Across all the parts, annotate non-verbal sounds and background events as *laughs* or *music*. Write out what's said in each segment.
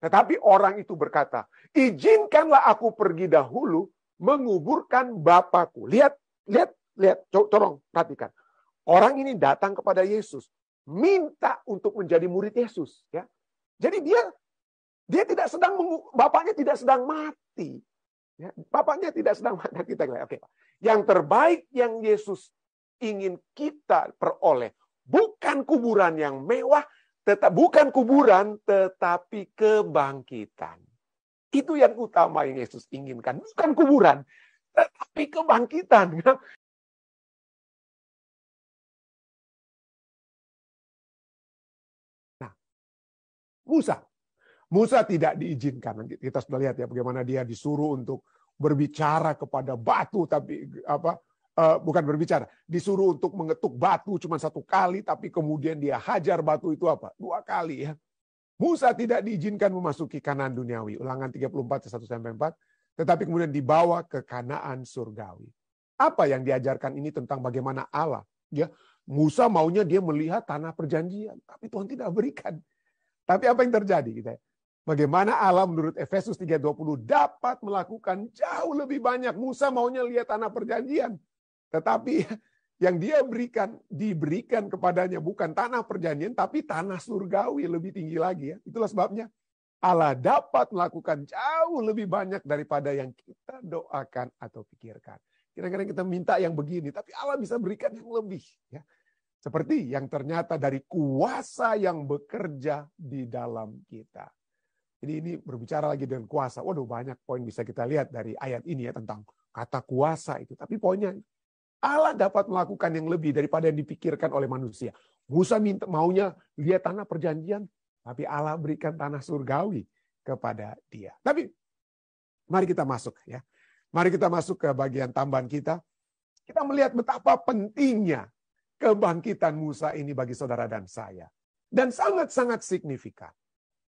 Tetapi orang itu berkata, izinkanlah aku pergi dahulu menguburkan bapakku. Lihat, lihat, lihat, tolong perhatikan. Orang ini datang kepada Yesus, minta untuk menjadi murid Yesus. Ya, jadi dia dia tidak sedang bapaknya tidak sedang mati. Ya, bapaknya tidak sedang mati. Nah, kita oke. Yang terbaik yang Yesus ingin kita peroleh bukan kuburan yang mewah, tetap bukan kuburan tetapi kebangkitan. Itu yang utama yang Yesus inginkan, bukan kuburan tetapi kebangkitan. Nah, Musa Musa tidak diizinkan. Kita sudah lihat ya bagaimana dia disuruh untuk berbicara kepada batu tapi apa Eh, bukan berbicara, disuruh untuk mengetuk batu cuma satu kali, tapi kemudian dia hajar batu itu apa? Dua kali ya. Musa tidak diizinkan memasuki kanan duniawi. Ulangan 34, 1 sampai 4. Tetapi kemudian dibawa ke kanaan surgawi. Apa yang diajarkan ini tentang bagaimana Allah. Ya, Musa maunya dia melihat tanah perjanjian. Tapi Tuhan tidak berikan. Tapi apa yang terjadi? Kita? Bagaimana Allah menurut Efesus 3.20 dapat melakukan jauh lebih banyak. Musa maunya lihat tanah perjanjian. Tetapi *laughs* yang dia berikan diberikan kepadanya bukan tanah perjanjian tapi tanah surgawi lebih tinggi lagi ya. Itulah sebabnya Allah dapat melakukan jauh lebih banyak daripada yang kita doakan atau pikirkan. Kira-kira kita minta yang begini tapi Allah bisa berikan yang lebih ya. Seperti yang ternyata dari kuasa yang bekerja di dalam kita. Jadi ini berbicara lagi dengan kuasa. Waduh banyak poin bisa kita lihat dari ayat ini ya tentang kata kuasa itu. Tapi poinnya Allah dapat melakukan yang lebih daripada yang dipikirkan oleh manusia. Musa minta maunya lihat tanah perjanjian, tapi Allah berikan tanah surgawi kepada dia. Tapi mari kita masuk ya. Mari kita masuk ke bagian tambahan kita. Kita melihat betapa pentingnya kebangkitan Musa ini bagi saudara dan saya. Dan sangat-sangat signifikan.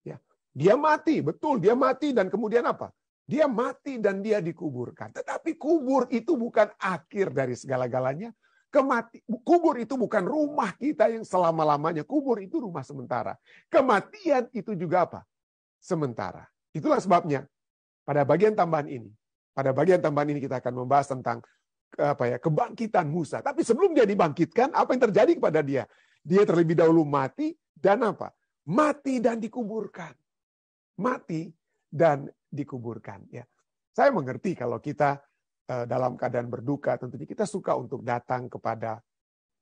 Ya. Dia mati, betul dia mati dan kemudian apa? Dia mati dan dia dikuburkan. Tetapi kubur itu bukan akhir dari segala-galanya. Kemati, kubur itu bukan rumah kita yang selama-lamanya. Kubur itu rumah sementara. Kematian itu juga apa? Sementara. Itulah sebabnya pada bagian tambahan ini, pada bagian tambahan ini kita akan membahas tentang apa ya kebangkitan Musa. Tapi sebelum dia dibangkitkan, apa yang terjadi kepada dia? Dia terlebih dahulu mati dan apa? Mati dan dikuburkan. Mati dan dikuburkan ya. Saya mengerti kalau kita eh, dalam keadaan berduka tentunya kita suka untuk datang kepada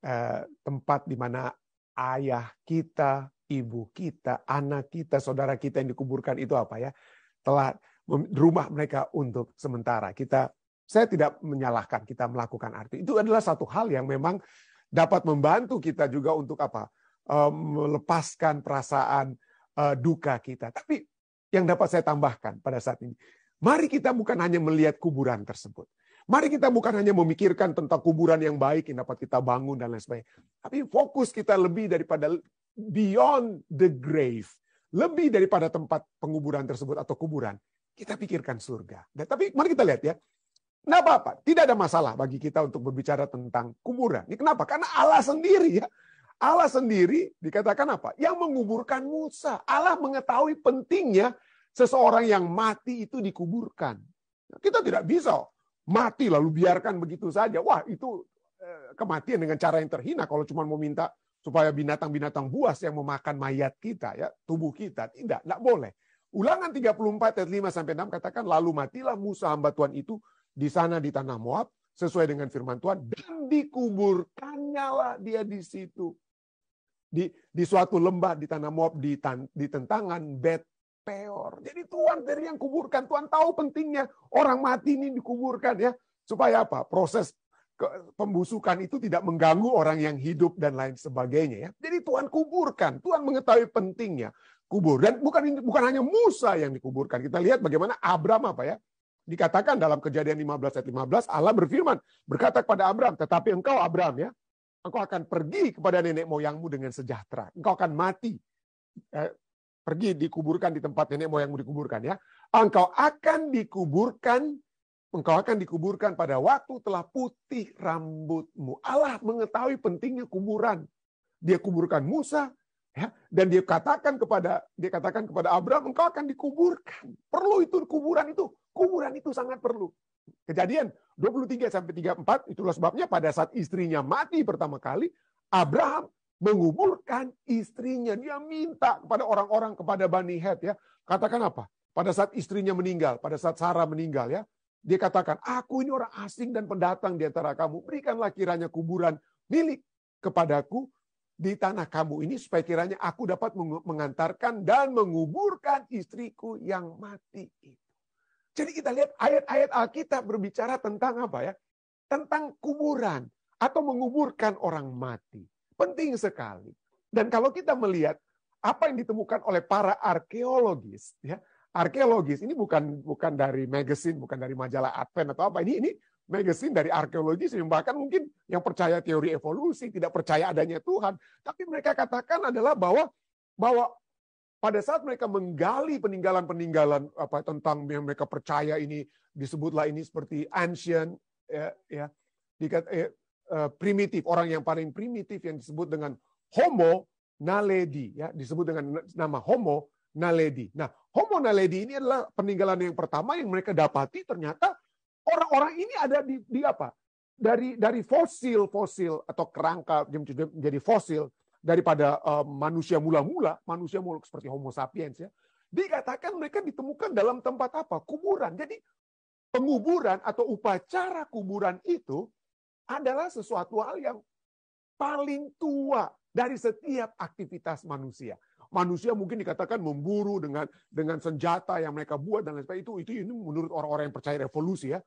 eh, tempat di mana ayah kita, ibu kita, anak kita, saudara kita yang dikuburkan itu apa ya? Telah rumah mereka untuk sementara. Kita saya tidak menyalahkan kita melakukan arti. Itu adalah satu hal yang memang dapat membantu kita juga untuk apa? Eh, melepaskan perasaan duka kita. Tapi yang dapat saya tambahkan pada saat ini. Mari kita bukan hanya melihat kuburan tersebut. Mari kita bukan hanya memikirkan tentang kuburan yang baik yang dapat kita bangun dan lain sebagainya. Tapi fokus kita lebih daripada beyond the grave. Lebih daripada tempat penguburan tersebut atau kuburan. Kita pikirkan surga. Dan, tapi mari kita lihat ya. kenapa apa tidak ada masalah bagi kita untuk berbicara tentang kuburan. Ini kenapa? Karena Allah sendiri ya Allah sendiri dikatakan apa? Yang menguburkan Musa. Allah mengetahui pentingnya seseorang yang mati itu dikuburkan. Kita tidak bisa mati lalu biarkan begitu saja. Wah, itu eh, kematian dengan cara yang terhina kalau cuma mau minta supaya binatang-binatang buas yang memakan mayat kita ya, tubuh kita. Tidak, tidak boleh. Ulangan 34 ayat 5 sampai 6 katakan lalu matilah Musa hamba Tuhan itu di sana di tanah Moab sesuai dengan firman Tuhan dan dikuburkannya lah dia di situ di di suatu lembah di tanah Moab di, tan, di tentangan Bet Peor. Jadi Tuhan dari yang kuburkan, Tuhan tahu pentingnya orang mati ini dikuburkan ya. Supaya apa? Proses pembusukan itu tidak mengganggu orang yang hidup dan lain sebagainya ya. Jadi Tuhan kuburkan, Tuhan mengetahui pentingnya kubur dan bukan bukan hanya Musa yang dikuburkan. Kita lihat bagaimana Abraham apa ya? Dikatakan dalam Kejadian 15 ayat 15 Allah berfirman berkata kepada Abraham "Tetapi engkau Abraham ya, engkau akan pergi kepada nenek moyangmu dengan sejahtera. Engkau akan mati. Eh, pergi dikuburkan di tempat nenek moyangmu dikuburkan ya. Engkau akan dikuburkan engkau akan dikuburkan pada waktu telah putih rambutmu. Allah mengetahui pentingnya kuburan. Dia kuburkan Musa, ya, dan dia katakan kepada dia katakan kepada Abraham, engkau akan dikuburkan. Perlu itu kuburan itu, kuburan itu sangat perlu. Kejadian 23 sampai 34 itulah sebabnya pada saat istrinya mati pertama kali Abraham menguburkan istrinya. Dia minta kepada orang-orang kepada Bani Het ya. Katakan apa? Pada saat istrinya meninggal, pada saat Sarah meninggal ya, dia katakan, "Aku ini orang asing dan pendatang di antara kamu. Berikanlah kiranya kuburan milik kepadaku di tanah kamu ini supaya kiranya aku dapat mengantarkan dan menguburkan istriku yang mati itu. Jadi kita lihat ayat-ayat Alkitab berbicara tentang apa ya? Tentang kuburan atau menguburkan orang mati. Penting sekali. Dan kalau kita melihat apa yang ditemukan oleh para arkeologis, ya, arkeologis ini bukan bukan dari magazine, bukan dari majalah Advent atau apa ini ini magazine dari arkeologis yang bahkan mungkin yang percaya teori evolusi, tidak percaya adanya Tuhan, tapi mereka katakan adalah bahwa bahwa pada saat mereka menggali peninggalan-peninggalan apa tentang yang mereka percaya ini disebutlah ini seperti ancient ya, ya dikat, eh, eh primitif orang yang paling primitif yang disebut dengan homo naledi ya disebut dengan nama homo naledi. Nah, homo naledi ini adalah peninggalan yang pertama yang mereka dapati ternyata orang-orang ini ada di, di apa? Dari dari fosil-fosil atau kerangka menjadi fosil daripada uh, manusia mula-mula, manusia mula seperti Homo sapiens ya. Dikatakan mereka ditemukan dalam tempat apa? Kuburan. Jadi penguburan atau upacara kuburan itu adalah sesuatu hal yang paling tua dari setiap aktivitas manusia. Manusia mungkin dikatakan memburu dengan dengan senjata yang mereka buat dan lain sebagainya itu itu ini menurut orang-orang yang percaya revolusi ya.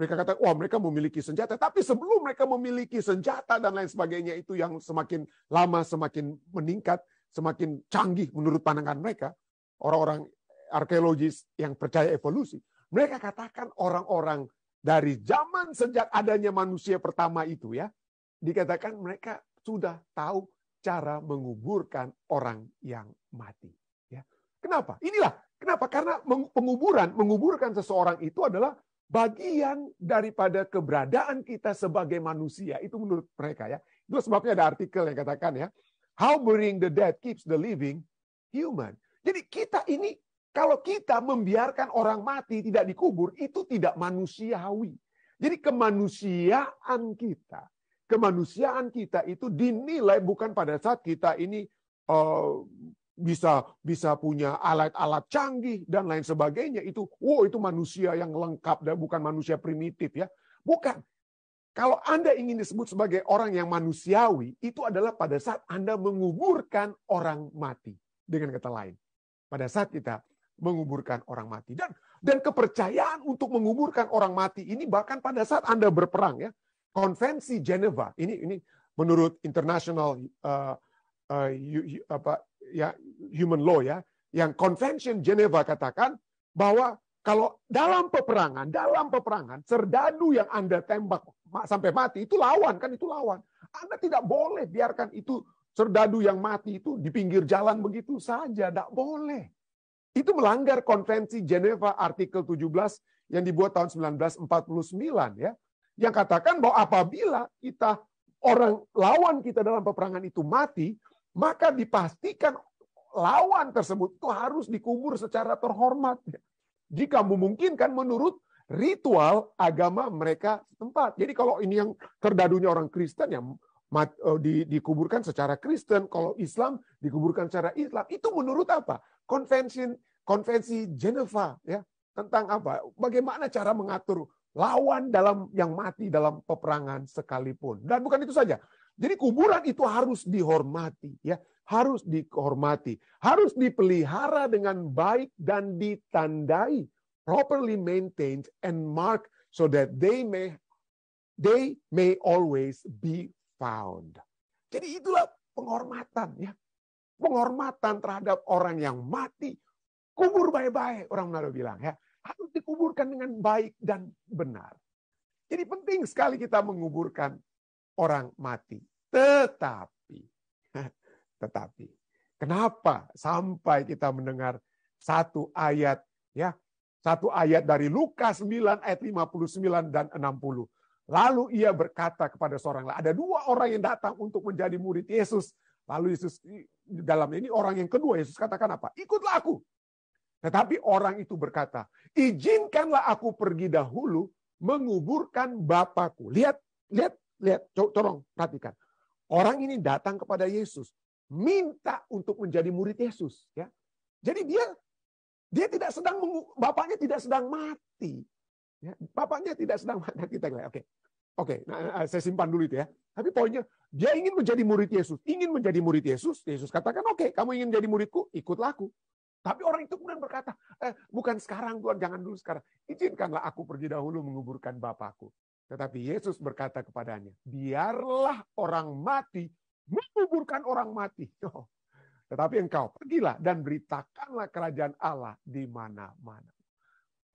Mereka kata, wah mereka memiliki senjata. Tapi sebelum mereka memiliki senjata dan lain sebagainya itu yang semakin lama semakin meningkat, semakin canggih menurut pandangan mereka, orang-orang arkeologis yang percaya evolusi. Mereka katakan orang-orang dari zaman sejak adanya manusia pertama itu ya, dikatakan mereka sudah tahu cara menguburkan orang yang mati. Ya. Kenapa? Inilah kenapa karena penguburan menguburkan seseorang itu adalah bagian daripada keberadaan kita sebagai manusia itu menurut mereka ya. Itu sebabnya ada artikel yang katakan ya, how burying the dead keeps the living human. Jadi kita ini kalau kita membiarkan orang mati tidak dikubur itu tidak manusiawi. Jadi kemanusiaan kita, kemanusiaan kita itu dinilai bukan pada saat kita ini uh, bisa bisa punya alat-alat canggih dan lain sebagainya itu wow itu manusia yang lengkap dan bukan manusia primitif ya bukan kalau Anda ingin disebut sebagai orang yang manusiawi itu adalah pada saat Anda menguburkan orang mati dengan kata lain pada saat kita menguburkan orang mati dan dan kepercayaan untuk menguburkan orang mati ini bahkan pada saat Anda berperang ya konvensi Geneva ini ini menurut International uh, uh, apa, ya human law ya, yang Convention Geneva katakan bahwa kalau dalam peperangan, dalam peperangan, serdadu yang Anda tembak sampai mati itu lawan, kan itu lawan. Anda tidak boleh biarkan itu serdadu yang mati itu di pinggir jalan begitu saja, tidak boleh. Itu melanggar konvensi Geneva artikel 17 yang dibuat tahun 1949 ya. Yang katakan bahwa apabila kita orang lawan kita dalam peperangan itu mati, maka dipastikan lawan tersebut itu harus dikubur secara terhormat. Jika memungkinkan menurut ritual agama mereka setempat. Jadi kalau ini yang terdadunya orang Kristen ya di, dikuburkan secara Kristen, kalau Islam dikuburkan secara Islam. Itu menurut apa? Konvensi konvensi Geneva ya tentang apa? Bagaimana cara mengatur lawan dalam yang mati dalam peperangan sekalipun. Dan bukan itu saja. Jadi kuburan itu harus dihormati ya, harus dihormati, harus dipelihara dengan baik dan ditandai, properly maintained and marked so that they may they may always be found. Jadi itulah penghormatan ya. Penghormatan terhadap orang yang mati, kubur baik-baik orang Manado bilang ya. Harus dikuburkan dengan baik dan benar. Jadi penting sekali kita menguburkan orang mati. Tetapi, *laughs* tetapi, kenapa sampai kita mendengar satu ayat, ya, satu ayat dari Lukas 9 ayat 59 dan 60. Lalu ia berkata kepada seorang, ada dua orang yang datang untuk menjadi murid Yesus. Lalu Yesus dalam ini orang yang kedua Yesus katakan apa? Ikutlah aku. Tetapi orang itu berkata, izinkanlah aku pergi dahulu menguburkan Bapakku. Lihat, lihat lihat co tolong perhatikan. Orang ini datang kepada Yesus minta untuk menjadi murid Yesus ya. Jadi dia dia tidak sedang bapaknya tidak sedang mati. Ya, bapaknya tidak sedang mati nah, kita lihat. Oke. Oke, nah, eh, eh, saya simpan dulu itu ya. Tapi poinnya dia ingin menjadi murid Yesus, ingin menjadi murid Yesus. Yesus katakan, "Oke, okay, kamu ingin menjadi muridku, ikutlah aku." Tapi orang itu kemudian berkata, eh, bukan sekarang Tuhan, jangan dulu sekarang. Izinkanlah aku pergi dahulu menguburkan Bapakku. Tetapi Yesus berkata kepadanya, biarlah orang mati menguburkan orang mati. *laughs* Oh, tetapi engkau pergilah dan beritakanlah kerajaan Allah di mana-mana.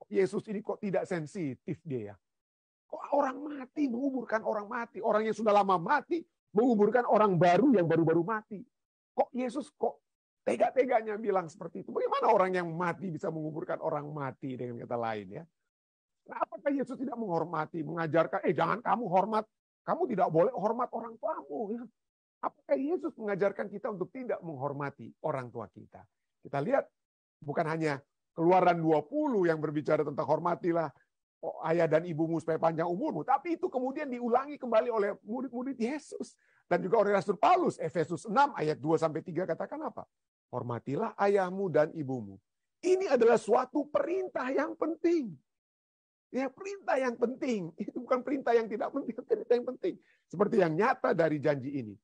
Yesus ini kok tidak sensitif dia ya. Kok orang mati menguburkan orang mati. Orang yang sudah lama mati menguburkan orang baru yang baru-baru mati. Kok Yesus kok tega-teganya bilang seperti itu. Bagaimana orang yang mati bisa menguburkan orang mati dengan kata lain ya. Nah, Apakah Yesus tidak menghormati, mengajarkan, eh jangan kamu hormat, kamu tidak boleh hormat orang tuamu. Ya. Apakah Yesus mengajarkan kita untuk tidak menghormati orang tua kita? Kita lihat, bukan hanya keluaran 20 yang berbicara tentang hormatilah oh, ayah dan ibumu supaya panjang umurmu. Tapi itu kemudian diulangi kembali oleh murid-murid Yesus. Dan juga oleh Rasul Paulus, Efesus 6 ayat 2-3 katakan apa? Hormatilah ayahmu dan ibumu. Ini adalah suatu perintah yang penting. Ya perintah yang penting. *laughs* Itu bukan perintah yang tidak penting, *laughs* perintah yang penting. Seperti yang nyata dari janji ini.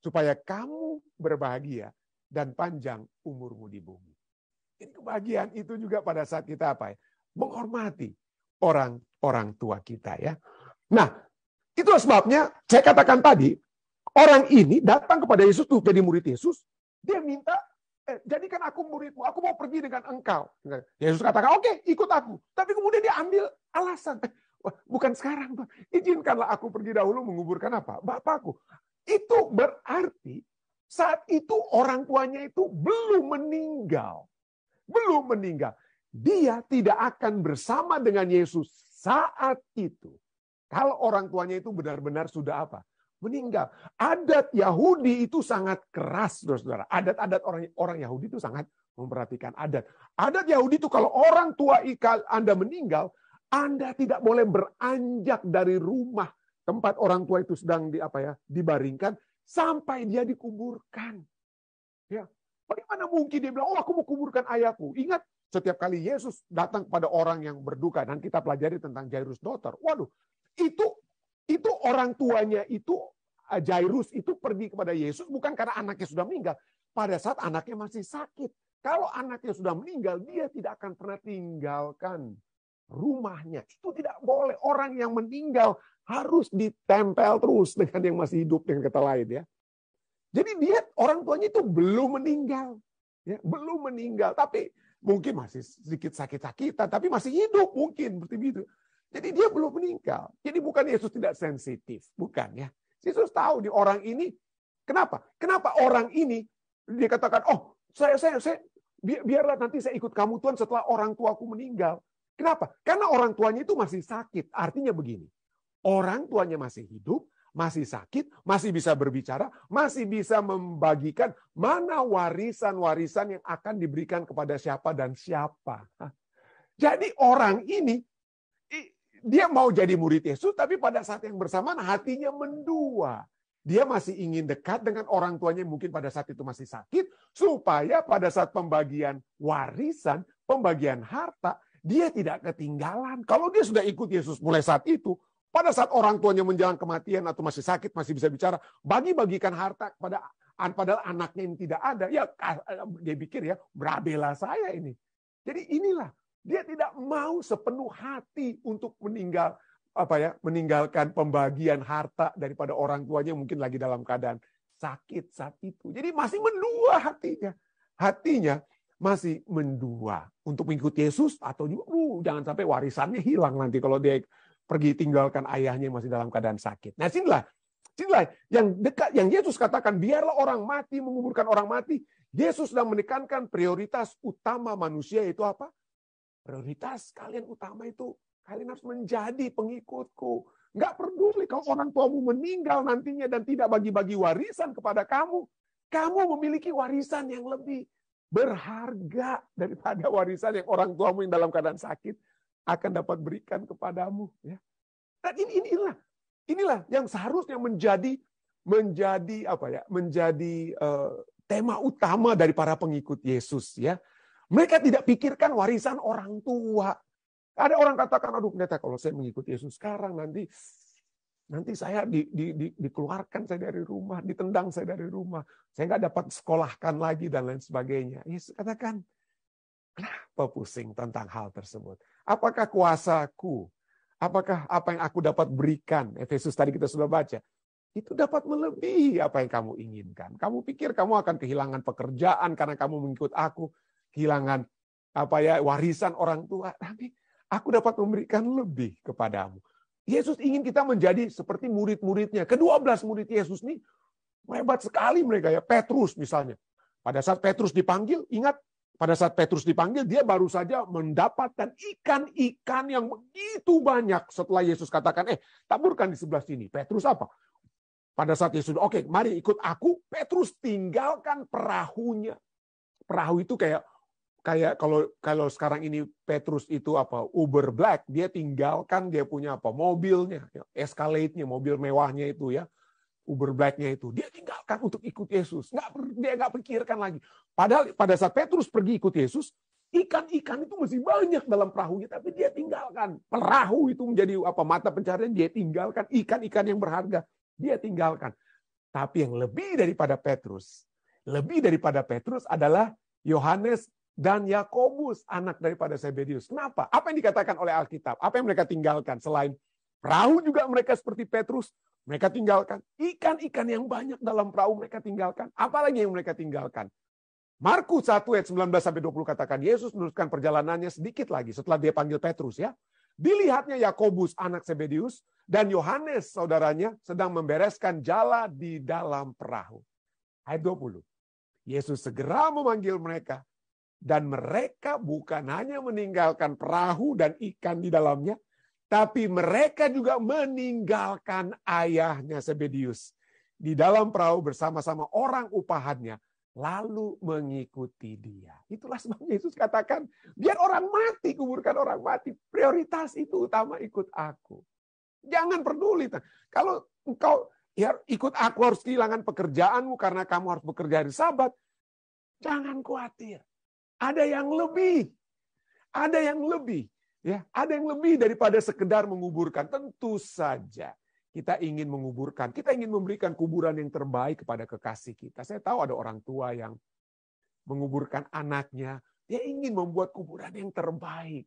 Supaya kamu berbahagia dan panjang umurmu di bumi. Itu kebahagiaan itu juga pada saat kita apa ya? Menghormati orang-orang tua kita ya. Nah, itu sebabnya saya katakan tadi, orang ini datang kepada Yesus tuh jadi murid Yesus, dia minta eh, jadikan aku muridmu, aku mau pergi dengan engkau. Yesus katakan, oke, okay, ikut aku. Tapi kemudian dia ambil alasan. Eh, bukan sekarang, Tuhan. Izinkanlah aku pergi dahulu menguburkan apa? Bapakku. Itu berarti saat itu orang tuanya itu belum meninggal. Belum meninggal. Dia tidak akan bersama dengan Yesus saat itu. Kalau orang tuanya itu benar-benar sudah apa? meninggal. Adat Yahudi itu sangat keras, saudara-saudara. Adat-adat orang orang Yahudi itu sangat memperhatikan adat. Adat Yahudi itu kalau orang tua ikal Anda meninggal, Anda tidak boleh beranjak dari rumah tempat orang tua itu sedang di apa ya, dibaringkan sampai dia dikuburkan. Ya. Bagaimana mungkin dia bilang, "Oh, aku mau kuburkan ayahku." Ingat, setiap kali Yesus datang kepada orang yang berduka dan kita pelajari tentang Jairus daughter. Waduh, itu itu orang tuanya itu eh, Jairus itu pergi kepada Yesus bukan karena anaknya sudah meninggal. Pada saat anaknya masih sakit. Kalau anaknya sudah meninggal, dia tidak akan pernah tinggalkan rumahnya. Itu tidak boleh. Orang yang meninggal harus ditempel terus dengan yang masih hidup dengan kata lain ya. Jadi dia orang tuanya itu belum meninggal, ya, belum meninggal, tapi mungkin masih sedikit sakit-sakitan, tapi masih hidup mungkin seperti itu. Jadi dia belum meninggal. Jadi bukan Yesus tidak sensitif, bukan ya. Yesus tahu di orang ini kenapa? Kenapa orang ini dikatakan, "Oh, saya saya saya biarlah nanti saya ikut kamu Tuhan setelah orang tuaku meninggal." Kenapa? Karena orang tuanya itu masih sakit. Artinya begini. Orang tuanya masih hidup, masih sakit, masih bisa berbicara, masih bisa membagikan mana warisan-warisan yang akan diberikan kepada siapa dan siapa. Jadi orang ini dia mau jadi murid Yesus, tapi pada saat yang bersamaan hatinya mendua. Dia masih ingin dekat dengan orang tuanya yang mungkin pada saat itu masih sakit, supaya pada saat pembagian warisan, pembagian harta, dia tidak ketinggalan. Kalau dia sudah ikut Yesus mulai saat itu, pada saat orang tuanya menjelang kematian atau masih sakit, masih bisa bicara, bagi-bagikan harta kepada padahal anaknya yang tidak ada, ya dia pikir ya, berabela saya ini. Jadi inilah dia tidak mau sepenuh hati untuk meninggal apa ya meninggalkan pembagian harta daripada orang tuanya mungkin lagi dalam keadaan sakit saat itu. Jadi masih mendua hatinya. Hatinya masih mendua untuk mengikuti Yesus atau juga uh, jangan sampai warisannya hilang nanti kalau dia pergi tinggalkan ayahnya masih dalam keadaan sakit. Nah, sinilah sinilah yang dekat yang Yesus katakan biarlah orang mati menguburkan orang mati. Yesus sedang menekankan prioritas utama manusia itu apa? Prioritas kalian utama itu, kalian harus menjadi pengikutku. Nggak peduli kalau orang tuamu meninggal nantinya dan tidak bagi-bagi warisan kepada kamu. Kamu memiliki warisan yang lebih berharga daripada warisan yang orang tuamu yang dalam keadaan sakit akan dapat berikan kepadamu. Ya. Nah, ini, ini, inilah, inilah yang seharusnya menjadi menjadi apa ya menjadi uh, tema utama dari para pengikut Yesus ya mereka tidak pikirkan warisan orang tua. Ada orang katakan, aduh pendeta kalau saya mengikuti Yesus sekarang nanti nanti saya di, di, di, dikeluarkan saya dari rumah, ditendang saya dari rumah, saya nggak dapat sekolahkan lagi dan lain sebagainya. Yesus katakan, kenapa pusing tentang hal tersebut? Apakah kuasaku? Apakah apa yang aku dapat berikan? Efesus tadi kita sudah baca itu dapat melebihi apa yang kamu inginkan. Kamu pikir kamu akan kehilangan pekerjaan karena kamu mengikut aku kehilangan apa ya warisan orang tua, tapi aku dapat memberikan lebih kepadamu. Yesus ingin kita menjadi seperti murid-muridnya. Kedua belas murid Yesus ini hebat sekali mereka ya. Petrus misalnya. Pada saat Petrus dipanggil, ingat pada saat Petrus dipanggil, dia baru saja mendapatkan ikan-ikan yang begitu banyak setelah Yesus katakan, eh taburkan di sebelah sini. Petrus apa? Pada saat Yesus, oke okay, mari ikut aku, Petrus tinggalkan perahunya. Perahu itu kayak kayak kalau kalau sekarang ini Petrus itu apa Uber Black dia tinggalkan dia punya apa mobilnya ya, Escalade-nya mobil mewahnya itu ya Uber Black-nya itu dia tinggalkan untuk ikut Yesus nggak dia nggak pikirkan lagi padahal pada saat Petrus pergi ikut Yesus ikan-ikan itu masih banyak dalam perahunya tapi dia tinggalkan perahu itu menjadi apa mata pencarian dia tinggalkan ikan-ikan yang berharga dia tinggalkan tapi yang lebih daripada Petrus lebih daripada Petrus adalah Yohanes dan Yakobus anak daripada Sebedius. Kenapa? Apa yang dikatakan oleh Alkitab? Apa yang mereka tinggalkan selain perahu juga mereka seperti Petrus, mereka tinggalkan ikan-ikan yang banyak dalam perahu mereka tinggalkan. Apalagi yang mereka tinggalkan? Markus 1 ayat 19 sampai 20 katakan Yesus meneruskan perjalanannya sedikit lagi setelah dia panggil Petrus ya. Dilihatnya Yakobus anak Sebedius dan Yohanes saudaranya sedang membereskan jala di dalam perahu. Ayat 20. Yesus segera memanggil mereka dan mereka bukan hanya meninggalkan perahu dan ikan di dalamnya, tapi mereka juga meninggalkan ayahnya Sebedius di dalam perahu bersama-sama orang upahannya, lalu mengikuti dia. Itulah sebabnya Yesus katakan, biar orang mati, kuburkan orang mati. Prioritas itu utama ikut aku. Jangan peduli. Kalau engkau ya ikut aku harus kehilangan pekerjaanmu karena kamu harus bekerja di sabat. Jangan khawatir ada yang lebih. Ada yang lebih. Ya, ada yang lebih daripada sekedar menguburkan. Tentu saja kita ingin menguburkan, kita ingin memberikan kuburan yang terbaik kepada kekasih kita. Saya tahu ada orang tua yang menguburkan anaknya, dia ingin membuat kuburan yang terbaik.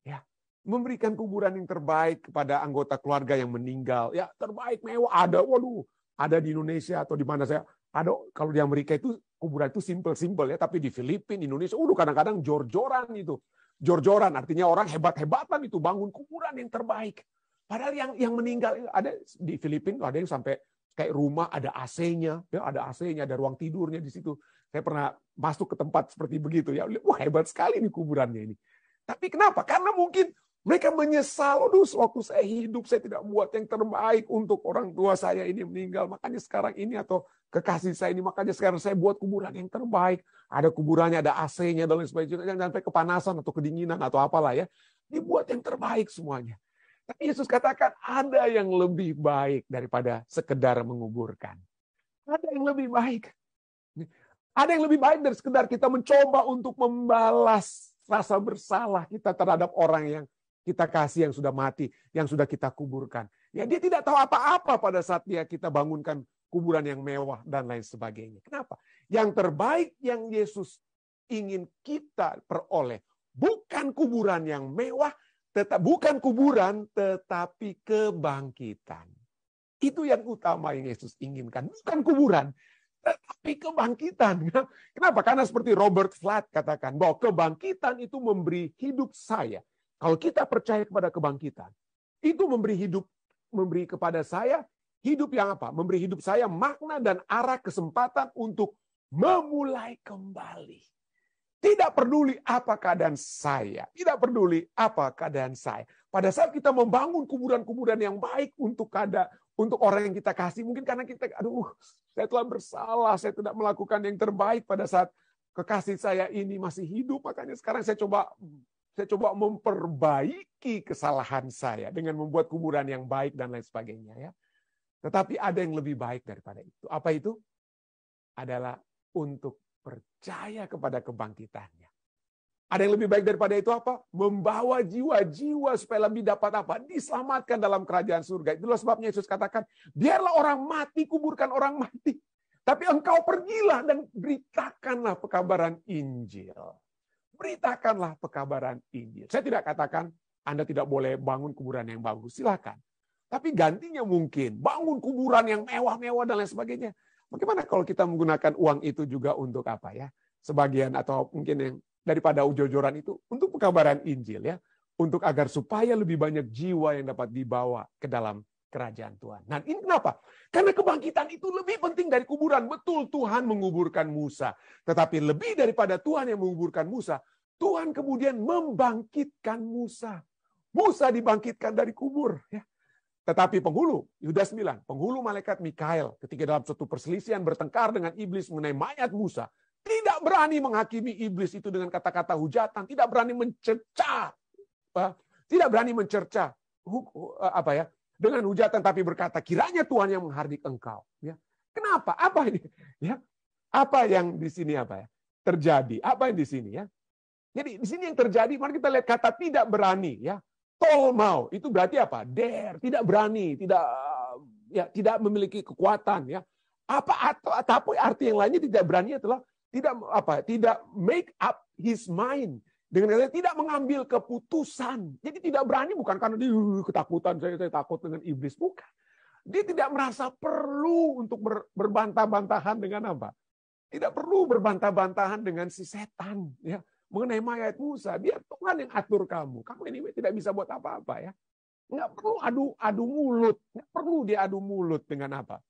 Ya, memberikan kuburan yang terbaik kepada anggota keluarga yang meninggal. Ya, terbaik mewah ada. Waduh, ada di Indonesia atau di mana saya ada kalau di Amerika itu kuburan itu simpel-simpel ya, tapi di Filipina, Indonesia, udah kadang-kadang jor-joran itu. Jor-joran artinya orang hebat-hebatan itu bangun kuburan yang terbaik. Padahal yang yang meninggal ada di Filipina ada yang sampai kayak rumah ada AC-nya, ya ada AC-nya, ada ruang tidurnya di situ. Saya pernah masuk ke tempat seperti begitu ya. Wah, hebat sekali nih kuburannya ini. Tapi kenapa? Karena mungkin mereka menyesal, aduh waktu saya hidup saya tidak buat yang terbaik untuk orang tua saya ini meninggal. Makanya sekarang ini atau Kekasih saya ini makanya sekarang saya buat kuburan yang terbaik. Ada kuburannya, ada AC-nya dan lain sebagainya. Jangan sampai kepanasan atau kedinginan atau apalah ya. Dibuat yang terbaik semuanya. Tapi Yesus katakan ada yang lebih baik daripada sekedar menguburkan. Ada yang lebih baik. Ada yang lebih baik dari sekedar kita mencoba untuk membalas rasa bersalah kita terhadap orang yang kita kasih yang sudah mati, yang sudah kita kuburkan. Ya dia tidak tahu apa-apa pada saat dia kita bangunkan kuburan yang mewah, dan lain sebagainya. Kenapa? Yang terbaik yang Yesus ingin kita peroleh bukan kuburan yang mewah, tetap bukan kuburan, tetapi kebangkitan. Itu yang utama yang Yesus inginkan, bukan kuburan, tetapi kebangkitan. *laughs* Kenapa? Karena seperti Robert Flat katakan bahwa kebangkitan itu memberi hidup saya. Kalau kita percaya kepada kebangkitan, itu memberi hidup, memberi kepada saya Hidup yang apa? Memberi hidup saya makna dan arah kesempatan untuk memulai kembali. Tidak peduli apa keadaan saya. Tidak peduli apa keadaan saya. Pada saat kita membangun kuburan-kuburan yang baik untuk ada untuk orang yang kita kasih. Mungkin karena kita, aduh, saya telah bersalah, saya tidak melakukan yang terbaik pada saat kekasih saya ini masih hidup. Makanya sekarang saya coba saya coba memperbaiki kesalahan saya dengan membuat kuburan yang baik dan lain sebagainya ya. Tetapi ada yang lebih baik daripada itu. Apa itu? Adalah untuk percaya kepada kebangkitannya. Ada yang lebih baik daripada itu apa? Membawa jiwa-jiwa supaya lebih dapat apa? Diselamatkan dalam kerajaan surga. Itulah sebabnya Yesus katakan, biarlah orang mati, kuburkan orang mati. Tapi engkau pergilah dan beritakanlah pekabaran Injil. Beritakanlah pekabaran Injil. Saya tidak katakan Anda tidak boleh bangun kuburan yang bagus. Silakan. Tapi gantinya mungkin bangun kuburan yang mewah-mewah dan lain sebagainya. Bagaimana kalau kita menggunakan uang itu juga untuk apa ya? Sebagian atau mungkin yang daripada ujojoran itu untuk pekabaran Injil ya, untuk agar supaya lebih banyak jiwa yang dapat dibawa ke dalam kerajaan Tuhan. Nah, ini kenapa? Karena kebangkitan itu lebih penting dari kuburan. Betul Tuhan menguburkan Musa, tetapi lebih daripada Tuhan yang menguburkan Musa, Tuhan kemudian membangkitkan Musa. Musa dibangkitkan dari kubur ya. Tetapi penghulu, Yudas 9, penghulu malaikat Mikael ketika dalam suatu perselisihan bertengkar dengan iblis mengenai mayat Musa, tidak berani menghakimi iblis itu dengan kata-kata hujatan, tidak berani mencerca, tidak berani mencerca eh, apa ya dengan hujatan tapi berkata kiranya Tuhan yang menghardik engkau ya kenapa apa ini *laughs* ya apa yang di sini apa ya terjadi apa yang di sini ya jadi di sini yang terjadi mari kita lihat kata tidak berani ya tol mau itu berarti apa? Dare, tidak berani, tidak eh, ya tidak memiliki kekuatan ya. Apa atau tapi arti yang lainnya tidak berani adalah tidak apa? Tidak make up his mind. Dengan kata tidak mengambil keputusan. Jadi tidak berani bukan karena di uh, ketakutan saya saya takut dengan iblis bukan. Dia tidak merasa perlu untuk ber, berbantah-bantahan dengan apa? Tidak perlu berbantah-bantahan dengan si setan ya mengenai mayat Musa. dia Tuhan yang atur kamu. Kamu ini tidak bisa buat apa-apa ya. Nggak perlu adu adu mulut. Nggak perlu dia adu mulut dengan apa?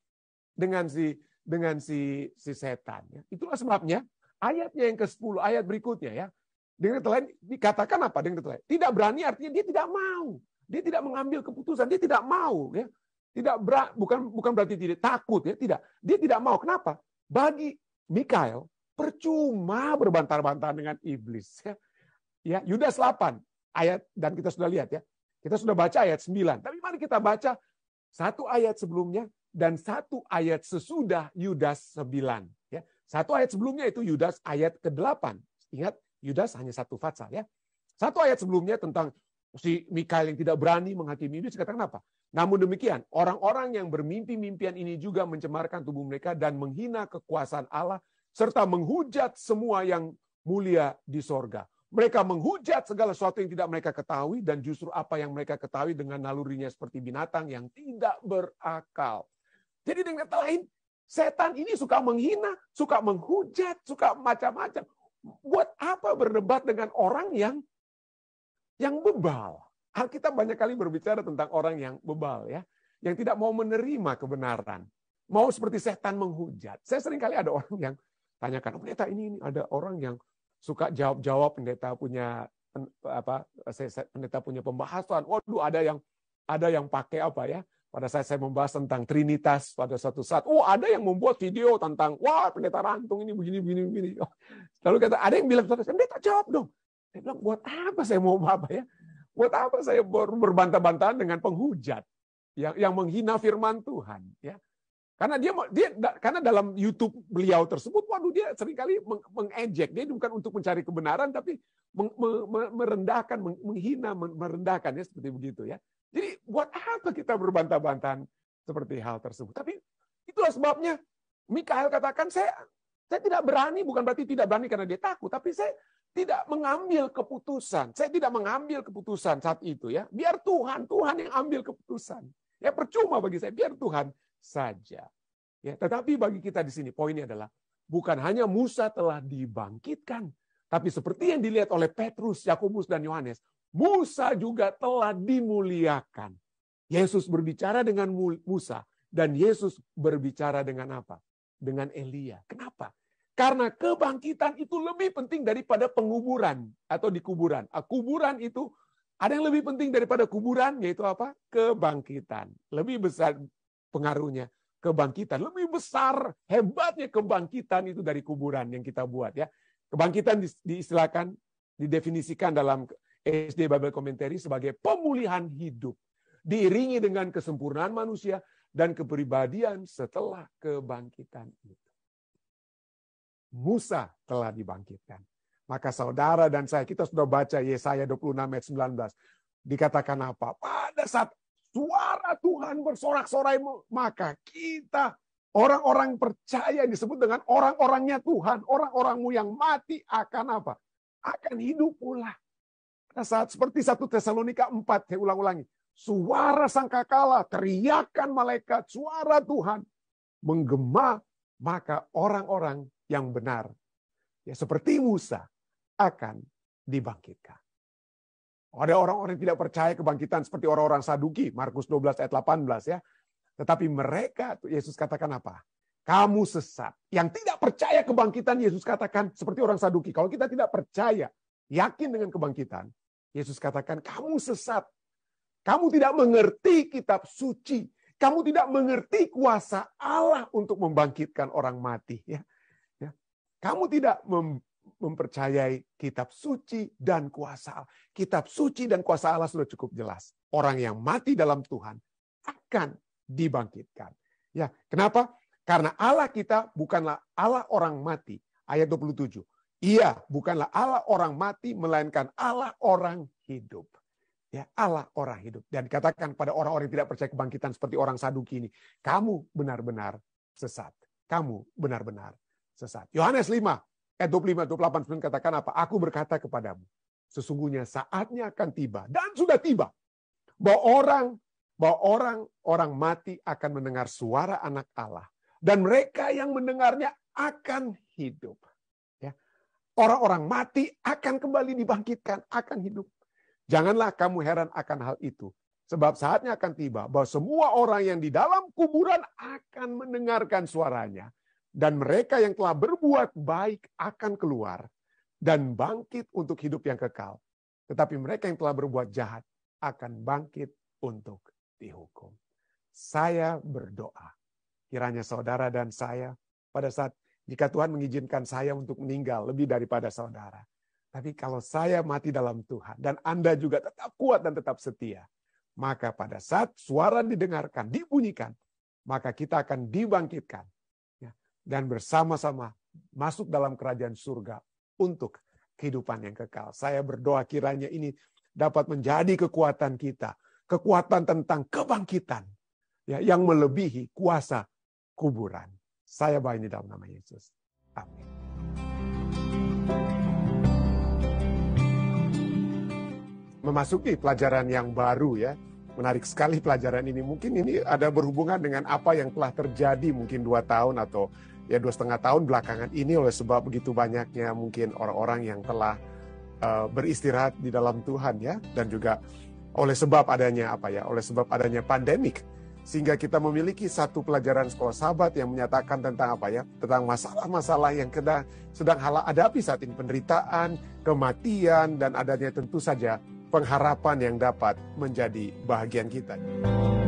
Dengan si dengan si si setan. Ya. Itulah sebabnya ayatnya yang ke-10, ayat berikutnya ya. Dengan kata lain, dikatakan apa dengan kata lain? Tidak berani artinya dia tidak mau. Dia tidak mengambil keputusan, dia tidak mau. Ya. Tidak ber, bukan bukan berarti tidak takut ya, tidak. Dia tidak mau. Kenapa? Bagi Mikael, Percuma berbantar-bantar dengan iblis. Ya. ya Yudas 8 ayat dan kita sudah lihat ya. Kita sudah baca ayat 9. Tapi mari kita baca satu ayat sebelumnya dan satu ayat sesudah Yudas 9. Ya. Satu ayat sebelumnya itu Yudas ayat ke-8. Ingat, Yudas hanya satu fatsal ya. Satu ayat sebelumnya tentang si Mikael yang tidak berani menghakimi Yudas kata kenapa? Namun demikian, orang-orang yang bermimpi-mimpian ini juga mencemarkan tubuh mereka dan menghina kekuasaan Allah serta menghujat semua yang mulia di sorga. Mereka menghujat segala sesuatu yang tidak mereka ketahui dan justru apa yang mereka ketahui dengan nalurinya seperti binatang yang tidak berakal. Jadi dengan kata lain, setan ini suka menghina, suka menghujat, suka macam-macam. Buat apa berdebat dengan orang yang yang bebal? Ah, kita banyak kali berbicara tentang orang yang bebal ya, yang tidak mau menerima kebenaran. Mau seperti setan menghujat. Saya sering kali ada orang yang tanyakan, oh, pendeta ini, ini ada orang yang suka jawab-jawab pendeta punya apa pendeta punya pembahasan. Waduh, ada yang ada yang pakai apa ya? Pada saat saya membahas tentang Trinitas pada suatu saat, oh ada yang membuat video tentang wah pendeta rantung ini begini begini begini. *laughs* Lalu kata ada yang bilang pendeta jawab dong. Dia bilang buat apa saya mau apa ya? Buat apa saya berbantah-bantahan dengan penghujat yang yang menghina firman Tuhan ya? Karena dia dia karena dalam YouTube beliau tersebut, waduh dia seringkali mengejek. Dia bukan untuk mencari kebenaran, tapi merendahkan, menghina, merendahkan ya seperti begitu ya. Jadi buat apa kita berbantah-bantahan seperti hal tersebut? Tapi itulah sebabnya Mikael katakan saya saya tidak berani bukan berarti tidak berani karena dia takut, tapi saya tidak mengambil keputusan. Saya tidak mengambil keputusan saat itu ya. Biar Tuhan, Tuhan yang ambil keputusan. Ya percuma bagi saya, biar Tuhan saja. Ya, tetapi bagi kita di sini poinnya adalah bukan hanya Musa telah dibangkitkan, tapi seperti yang dilihat oleh Petrus, Yakobus dan Yohanes, Musa juga telah dimuliakan. Yesus berbicara dengan Musa dan Yesus berbicara dengan apa? Dengan Elia. Kenapa? Karena kebangkitan itu lebih penting daripada penguburan atau di kuburan. Ah, kuburan itu ada yang lebih penting daripada kuburan, yaitu apa? Kebangkitan. Lebih besar pengaruhnya kebangkitan. Lebih besar hebatnya kebangkitan itu dari kuburan yang kita buat ya. Kebangkitan diistilahkan, didefinisikan dalam SD Bible Commentary sebagai pemulihan hidup. Diiringi dengan kesempurnaan manusia dan kepribadian setelah kebangkitan itu. Musa telah dibangkitkan. Maka saudara dan saya, kita sudah baca Yesaya 26 ayat 19. Dikatakan apa? Pada saat suara Tuhan bersorak-sorai, maka kita orang-orang percaya disebut dengan orang-orangnya Tuhan, orang-orangmu yang mati akan apa? Akan hidup pula. Pada saat seperti satu Tesalonika 4, saya ulang-ulangi. Suara sangkakala, teriakan malaikat, suara Tuhan menggema, maka orang-orang yang benar, ya seperti Musa, akan dibangkitkan. Ada orang-orang yang tidak percaya kebangkitan seperti orang-orang Saduki, Markus 12 ayat 18 ya. Tetapi mereka, Yesus katakan apa? Kamu sesat. Yang tidak percaya kebangkitan, Yesus katakan seperti orang Saduki. Kalau kita tidak percaya, yakin dengan kebangkitan, Yesus katakan kamu sesat. Kamu tidak mengerti kitab suci. Kamu tidak mengerti kuasa Allah untuk membangkitkan orang mati. Ya. ya. Kamu tidak mempercayai kitab suci dan kuasa Allah. Kitab suci dan kuasa Allah sudah cukup jelas. Orang yang mati dalam Tuhan akan dibangkitkan. Ya, kenapa? Karena Allah kita bukanlah Allah orang mati. Ayat 27. Ia bukanlah Allah orang mati melainkan Allah orang hidup. Ya, Allah orang hidup. Dan katakan pada orang-orang yang tidak percaya kebangkitan seperti orang Saduki ini, kamu benar-benar sesat. Kamu benar-benar sesat. Yohanes 5 Eh, dua 25 28 9 katakan apa? Aku berkata kepadamu, sesungguhnya saatnya akan tiba dan sudah tiba bahwa orang bahwa orang orang mati akan mendengar suara anak Allah dan mereka yang mendengarnya akan hidup. Ya. Orang-orang mati akan kembali dibangkitkan, akan hidup. Janganlah kamu heran akan hal itu. Sebab saatnya akan tiba bahwa semua orang yang di dalam kuburan akan mendengarkan suaranya dan mereka yang telah berbuat baik akan keluar dan bangkit untuk hidup yang kekal. Tetapi mereka yang telah berbuat jahat akan bangkit untuk dihukum. Saya berdoa, kiranya saudara dan saya pada saat jika Tuhan mengizinkan saya untuk meninggal lebih daripada saudara. Tapi kalau saya mati dalam Tuhan dan Anda juga tetap kuat dan tetap setia, maka pada saat suara didengarkan, dibunyikan, maka kita akan dibangkitkan dan bersama-sama masuk dalam kerajaan surga untuk kehidupan yang kekal. Saya berdoa kiranya ini dapat menjadi kekuatan kita, kekuatan tentang kebangkitan ya, yang melebihi kuasa kuburan. Saya bawa ini dalam nama Yesus. Amin. Memasuki pelajaran yang baru ya, menarik sekali pelajaran ini. Mungkin ini ada berhubungan dengan apa yang telah terjadi mungkin dua tahun atau ya dua setengah tahun belakangan ini oleh sebab begitu banyaknya mungkin orang-orang yang telah uh, beristirahat di dalam Tuhan ya dan juga oleh sebab adanya apa ya oleh sebab adanya pandemik sehingga kita memiliki satu pelajaran sekolah sahabat yang menyatakan tentang apa ya tentang masalah-masalah yang kena, sedang hadapi saat ini penderitaan kematian dan adanya tentu saja pengharapan yang dapat menjadi bahagian kita.